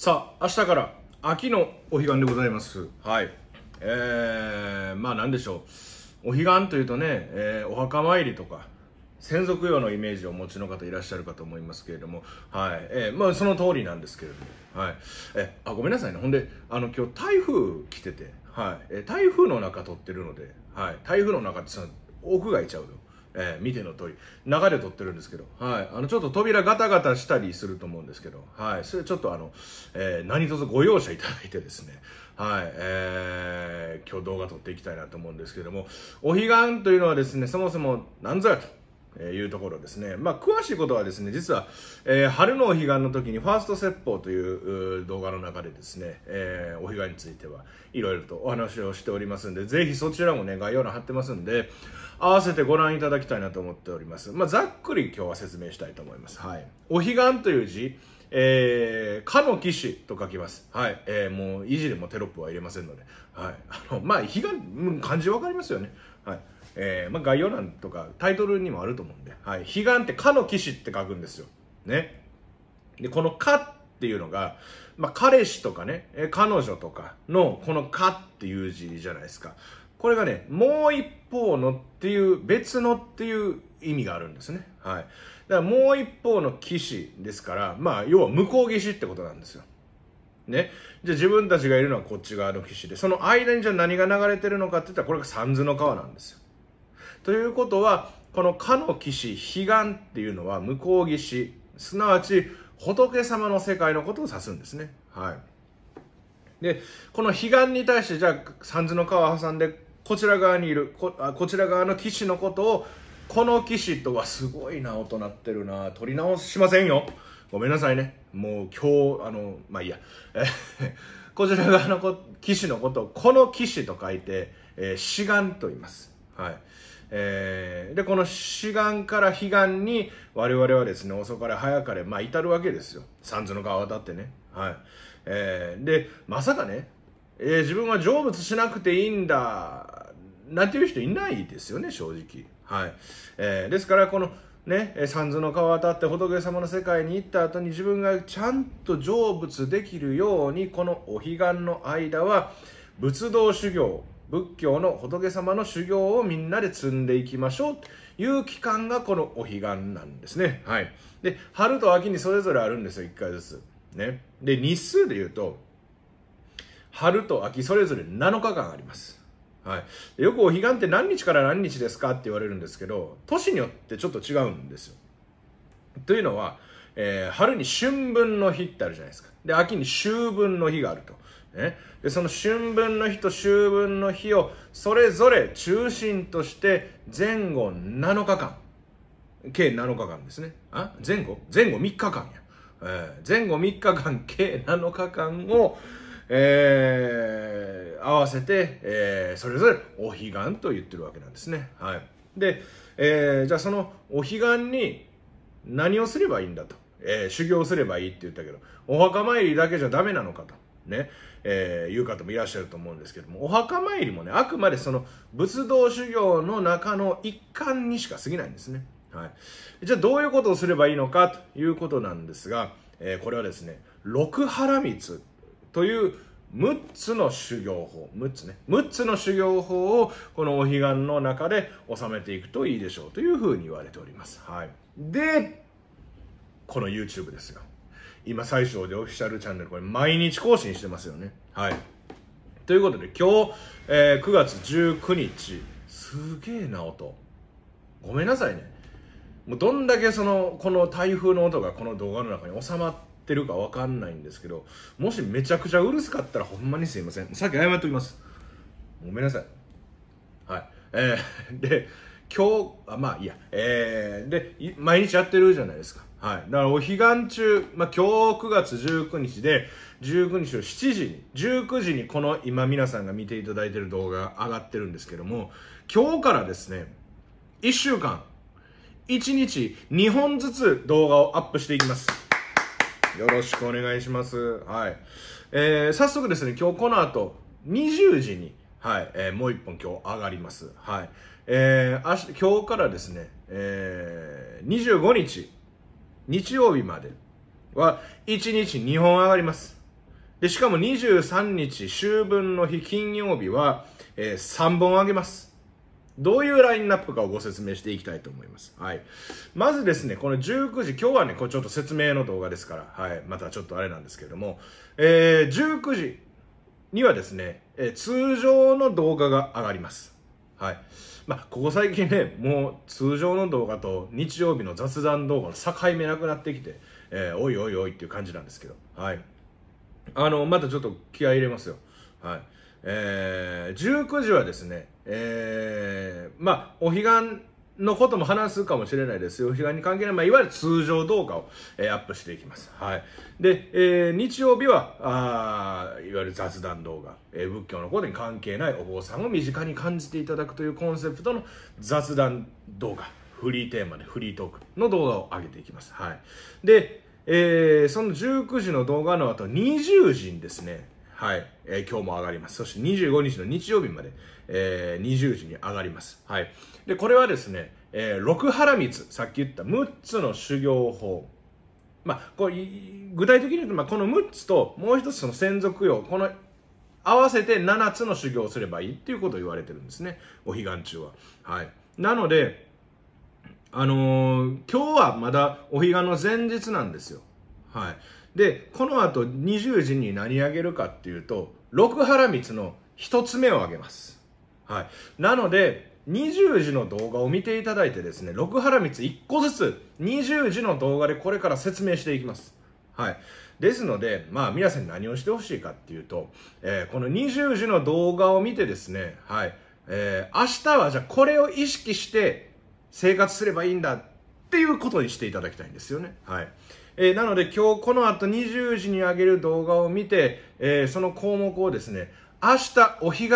さあ明日から秋のお彼岸でございますはいえー、まあ何でしょうお彼岸というとね、えー、お墓参りとか専属用のイメージをお持ちの方いらっしゃるかと思いますけれども、はい。えー、まあ、その通りなんですけれども、はい。え、あ、ごめんなさいね。ほんで、あの、今日台風来てて、はい。え、台風の中撮ってるので、はい。台風の中ってその、屋外ちゃうよ。えー、見ての通り、流れ撮ってるんですけど、はい。あの、ちょっと扉ガタガタしたりすると思うんですけど、はい。それちょっとあの、えー、何卒ご容赦いただいてですね、はい。えー、今日動画撮っていきたいなと思うんですけども、お彼岸というのはですね、そもそも何ぞやと。えいうところですね。まあ、詳しいことはですね、実は、えー、春のお彼岸の時にファースト説法という動画の中でですね、えー、お彼岸についてはいろいろとお話をしておりますんで、ぜひそちらもね、概要欄貼ってますんで、合わせてご覧いただきたいなと思っております。まあ、ざっくり今日は説明したいと思います。はい。お彼岸という字、えー、かの騎士と書きます。はい。えー、もう、維持でもテロップは入れませんので。はい。あの、まあ、悲願、漢字わかりますよね。はい。えー、まあ、概要欄とかタイトルにもあると思うんで、はい、悲願って「かの騎士」って書くんですよ。ね。で、この「か」っていうのが、まあ、彼氏とかね、え彼女とかのこの「か」っていう字じゃないですか。これがね、もう一方のっていう、別のっていう意味があるんですね。はい。だからもう一方の騎士ですから、まあ、要は向こう岸ってことなんですよ。ね。じゃあ自分たちがいるのはこっち側の岸で、その間にじゃあ何が流れてるのかって言ったら、これが三途の川なんですよ。ということは、このかの騎士、彼岸っていうのは向こう岸、すなわち仏様の世界のことを指すんですね。はい。で、この彼岸に対して、じゃあ、三途の川を挟んで、こちら側にいる、ここちら側の騎士のことを、この騎士とはすごいな、大人ってるな、取り直しませんよ。ごめんなさいね。もう今日、あの、まあいいや。え こちら側のこ騎士のことを、この騎士と書いて、えー、志願と言います。はい。えー、でこの志願から悲願に我々はですね遅かれ早かれ、まあ、至るわけですよ三途の川渡ってね、はいえー、でまさかね、えー、自分は成仏しなくていいんだなんていう人いないですよね正直、はいえー、ですからこのね、三途の川渡って仏様の世界に行った後に自分がちゃんと成仏できるようにこのお彼岸の間は仏道修行仏教の仏様の修行をみんなで積んでいきましょうという期間がこのお彼岸なんですね。はい。で、春と秋にそれぞれあるんですよ、1回ずつ。ね。で、日数で言うと、春と秋それぞれ7日間あります。はい。よくお彼岸って何日から何日ですかって言われるんですけど、年によってちょっと違うんですよ。というのは、えー、春に春分の日ってあるじゃないですか。で、秋に秋分の日があると。ね、でその春分の日と秋分の日をそれぞれ中心として前後7日間計7日間ですねあ前後前後3日間や、えー、前後3日間 計7日間を、えー、合わせて、えー、それぞれお彼岸と言ってるわけなんですね、はい、で、えー、じゃあそのお彼岸に何をすればいいんだと、え修行すればいいって言ったけどお墓参りだけじゃダメなのかとね、えー、いう方もいらっしゃると思うんですけども、お墓参りもね、あくまでその仏道修行の中の一環にしか過ぎないんですね。はい。じゃあどういうことをすればいいのかということなんですが、えー、これはですね、六羅蜜という6つの修行法、6つね、6つの修行法をこのお彼岸の中で収めていくといいでしょうというふうに言われております。はい。で、この YouTube ですよ。今、最小でオフィシャルチャンネル、これ毎日更新してますよね。はい。ということで、今日、えー、9月19日、すげえな音。ごめんなさいね。もうどんだけその、この台風の音がこの動画の中に収まってるかわかんないんですけど、もしめちゃくちゃうるさかったらほんまにすいません。さっき謝っておきます。ごめんなさい。はい。えー、で、今日、あまあいいや、えー、で、毎日やってるじゃないですか。はい。だからお彼岸中、まあ今日9月19日で、19日の7時に、19時にこの今皆さんが見ていただいてる動画上がってるんですけども、今日からですね、1週間、1日2本ずつ動画をアップしていきます。よろしくお願いします。はい。えー、早速ですね、今日この後、20時に、はい、えー、もう1本今日上がります。はい。えー、今日からですね、えー、25日、日曜日までは1日2本上がります。で、しかも23日、秋分の日、金曜日は、えー、3本上げます。どういうラインナップかをご説明していきたいと思います。はい。まずですね、この19時、今日はね、これちょっと説明の動画ですから、はい。またちょっとあれなんですけれども、えー、19時にはですね、えー、通常の動画が上がります。はい。まあ、ここ最近ね、もう通常の動画と日曜日の雑談動画の境目なくなってきて、えー、おいおいおいっていう感じなんですけど、はい。あの、またちょっと気合入れますよ。はい。えー、19時はですね、えー、まあ、お彼岸のことも話すかもしれないですよ。被害に関係ない、まあ、いわゆる通常動画を、えー、アップしていきます。はい。で、えー、日曜日は、あいわゆる雑談動画、えー、仏教のことに関係ないお坊さんを身近に感じていただくというコンセプトの雑談動画、フリーテーマでフリートークの動画を上げていきます。はい。で、えー、その19時の動画の後、20時にですね、はい、えー、今日も上がります。そして25日の日曜日まで、えー、20時に上がります。はい。で、これはですね、えー、六羅蜜、さっき言った6つの修行法。まあ、こう具体的に言うと、まあ、この6つともう一つの専属用、この合わせて7つの修行をすればいいっていうことを言われてるんですね。お彼岸中は。はい。なので、あのー、今日はまだお彼岸の前日なんですよ。はい。でこの後20時に何あげるかっていうと六原光の1つ目をあげます、はい、なので20時の動画を見ていただいてですね六原光1個ずつ20時の動画でこれから説明していきますはい、ですので、まあ、皆さんに何をしてほしいかっていうと、えー、この20時の動画を見てですね、はいえー、明日はじゃこれを意識して生活すればいいんだっていうことにしていただきたいんですよね。はいえー、なので今日この後20時に上げる動画を見て、えー、その項目をですね、明日お彼岸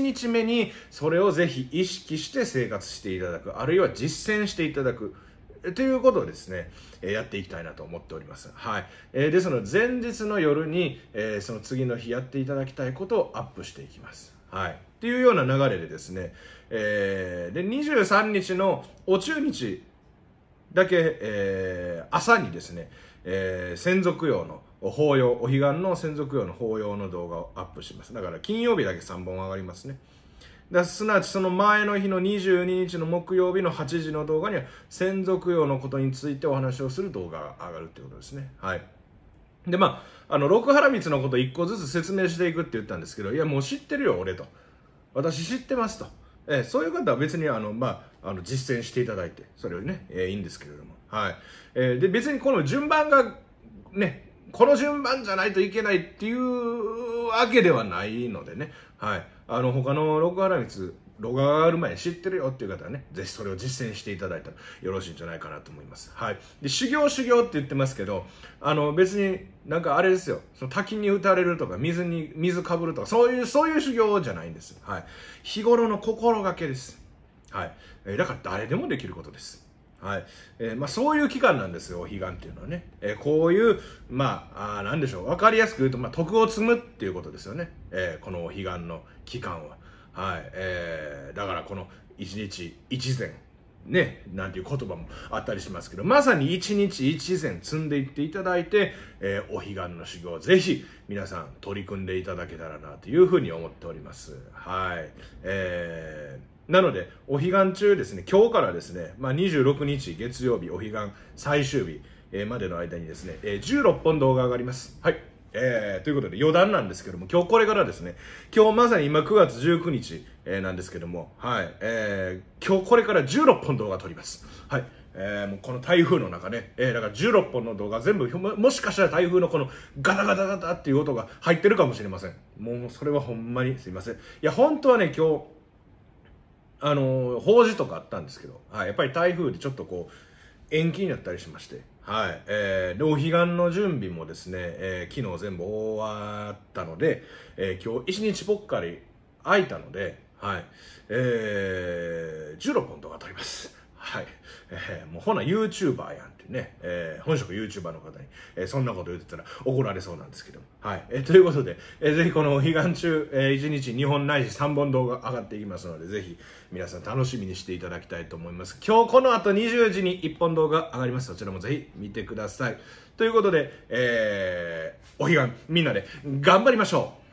1日目にそれをぜひ意識して生活していただく、あるいは実践していただく。ということをですね、えやっていきたいなと思っております。はい。えー、ですので、前日の夜に、えその次の日やっていただきたいことをアップしていきます。はい。っていうような流れでですね、えー、で、23日のお中日、だけ、えー、朝にですね、えー、専属用の法要、お彼岸の専属用の法要の動画をアップします。だから金曜日だけ3本上がりますね。だすなわちその前の日の22日の木曜日の8時の動画には専属用のことについてお話をする動画が上がるってことですね。はい。で、まあ、あの、六原光のこと1個ずつ説明していくって言ったんですけど、いや、もう知ってるよ、俺と。私知ってますと。えー、そういう方は別にあの、まあ、あの実践していただいて、それをね、えー、いいんですけれども。はい。えー、で、別にこの順番が、ね、この順番じゃないといけないっていうわけではないのでね。はい。あの、他の六原光動がある前に知ってるよっていう方はね、ぜひそれを実践していただいたらよろしいんじゃないかなと思います。はい。で、修行修行って言ってますけど、あの、別になんかあれですよ、その滝に打たれるとか、水に、水かぶるとか、そういう、そういう修行じゃないんです。はい。日頃の心がけです。はい。えー、だから誰でもできることです。はい。えー、まあ、そういう期間なんですよ、お彼岸っていうのはね。えー、こういう、まあ、あなんでしょう、わかりやすく言うと、まあ、徳を積むっていうことですよね。えこのお彼岸の期間は。はい、えー、だからこの一日一膳ね、なんていう言葉もあったりしますけど、まさに一日一膳積んでいっていただいて、えー、お彼岸の修行、ぜひ皆さん取り組んでいただけたらなというふうに思っております。はい。えー、なので、お彼岸中ですね、今日からですね、まあ、26日月曜日、お彼岸最終日、えまでの間にですね、え16本動画上がります。はい。えー、ということで余談なんですけども、今日これからですね、今日まさに今9月19日、えー、なんですけども、はい、えー、今日これから16本動画撮ります。はい。えー、もうこの台風の中ね、えー、だから16本の動画全部もしかしたら台風のこのガタガタガタっていう音が入ってるかもしれませんもうそれはほんまにすいませんいや本当はね今日あのー、法事とかあったんですけど、はい、やっぱり台風でちょっとこう延期になったりしましてはい。えー、浪彼岸の準備もですね、えー、昨日全部終わったので、えー、今日一日ぽっかり空いたので、はい。えー、16本動画撮ります。はい。えー、もうほな YouTuber やんってね、えー、本職 YouTuber の方に、えー、そんなこと言ってたら怒られそうなんですけども。はい。えー、ということで、えー、ぜひこの悲願中、えー、1日2本ないし3本動画上がっていきますので、ぜひ皆さん楽しみにしていただきたいと思います。今日この後20時に1本動画上がります。そちらもぜひ見てください。ということで、えー、お悲願みんなで頑張りましょう